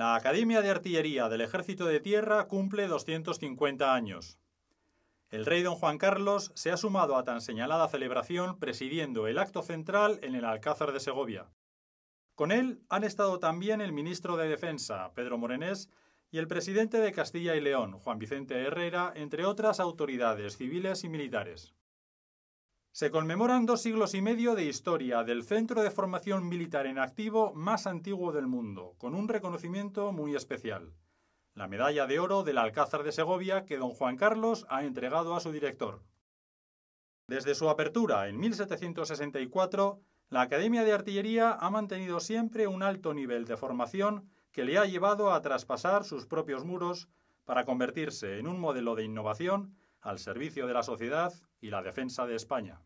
La Academia de Artillería del Ejército de Tierra cumple 250 años. El rey don Juan Carlos se ha sumado a tan señalada celebración presidiendo el acto central en el Alcázar de Segovia. Con él han estado también el ministro de Defensa, Pedro Morenés, y el presidente de Castilla y León, Juan Vicente Herrera, entre otras autoridades civiles y militares. Se conmemoran dos siglos y medio de historia del centro de formación militar en activo más antiguo del mundo, con un reconocimiento muy especial. La medalla de oro del Alcázar de Segovia que don Juan Carlos ha entregado a su director. Desde su apertura en 1764, la Academia de Artillería ha mantenido siempre un alto nivel de formación que le ha llevado a traspasar sus propios muros para convertirse en un modelo de innovación al servicio de la sociedad y la defensa de España.